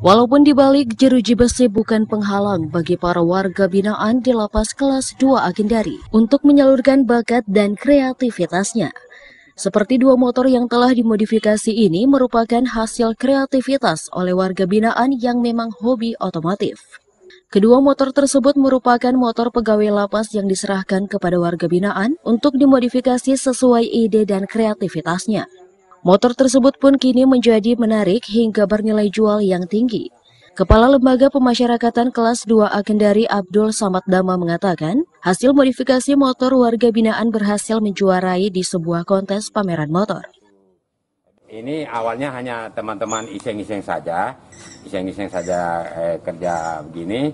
Walaupun dibalik jeruji besi bukan penghalang bagi para warga binaan di lapas kelas 2 Agendari untuk menyalurkan bakat dan kreativitasnya. Seperti dua motor yang telah dimodifikasi ini merupakan hasil kreativitas oleh warga binaan yang memang hobi otomotif. Kedua motor tersebut merupakan motor pegawai lapas yang diserahkan kepada warga binaan untuk dimodifikasi sesuai ide dan kreativitasnya. Motor tersebut pun kini menjadi menarik hingga bernilai jual yang tinggi. Kepala Lembaga Pemasyarakatan Kelas 2 Agendari Abdul Samad Dama mengatakan, hasil modifikasi motor warga binaan berhasil menjuarai di sebuah kontes pameran motor. Ini awalnya hanya teman-teman iseng-iseng saja, iseng-iseng saja eh, kerja begini,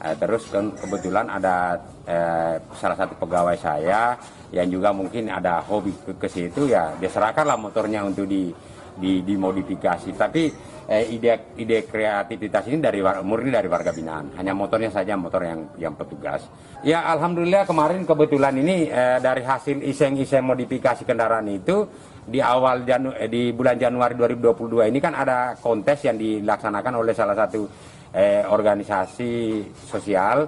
Eh, terus kebetulan ada eh, salah satu pegawai saya yang juga mungkin ada hobi ke situ ya diserahkanlah motornya untuk di, di dimodifikasi tapi eh, ide ide kreativitas ini dari murni dari warga binaan hanya motornya saja motor yang yang petugas ya alhamdulillah kemarin kebetulan ini eh, dari hasil iseng-iseng modifikasi kendaraan itu di awal Janu, eh, di bulan Januari 2022 ini kan ada kontes yang dilaksanakan oleh salah satu eh, organisasi sosial.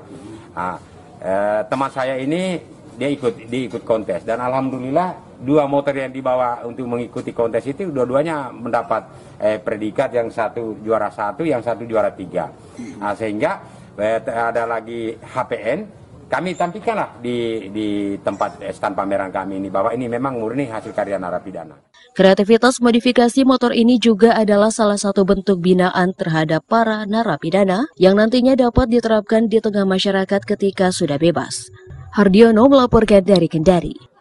Nah, eh, teman saya ini dia ikut diikut kontes dan alhamdulillah dua motor yang dibawa untuk mengikuti kontes itu dua-duanya mendapat eh, predikat yang satu juara satu yang satu juara tiga nah, sehingga eh, ada lagi HPN kami tampilkanlah di, di tempat stand pameran kami ini bahwa ini memang murni hasil karya narapidana. Kreativitas modifikasi motor ini juga adalah salah satu bentuk binaan terhadap para narapidana yang nantinya dapat diterapkan di tengah masyarakat ketika sudah bebas. Hardiono melaporkan dari Kendari.